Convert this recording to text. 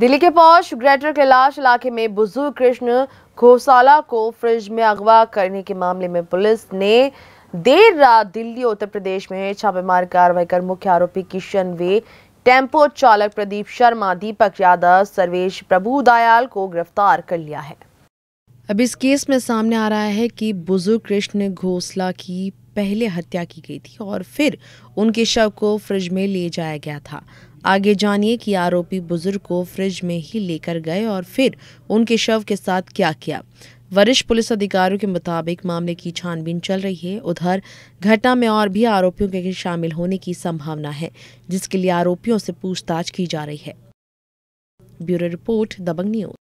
दिल्ली के पौष ग्रेटर कैलाश इलाके में बुजुर्ग कृष्ण घोसाला को फ्रिज में अगवा करने के मामले में पुलिस ने देर रात दिल्ली उत्तर प्रदेश में छापेमार कार्रवाई कर मुख्य आरोपी किशन वे टेम्पो चालक प्रदीप शर्मा दीपक यादव सर्वेश प्रभु दयाल को गिरफ्तार कर लिया है अब इस केस में सामने आ रहा है कि बुजुर्ग कृष्ण घोसला की पहले हत्या की गई थी और फिर उनके शव को फ्रिज में ले जाया गया था आगे जानिए कि आरोपी बुजुर्ग को फ्रिज में ही लेकर गए और फिर उनके शव के साथ क्या किया वरिष्ठ पुलिस अधिकारियों के मुताबिक मामले की छानबीन चल रही है उधर घटना में और भी आरोपियों के शामिल होने की संभावना है जिसके लिए आरोपियों से पूछताछ की जा रही है ब्यूरो रिपोर्ट दबंग न्यूज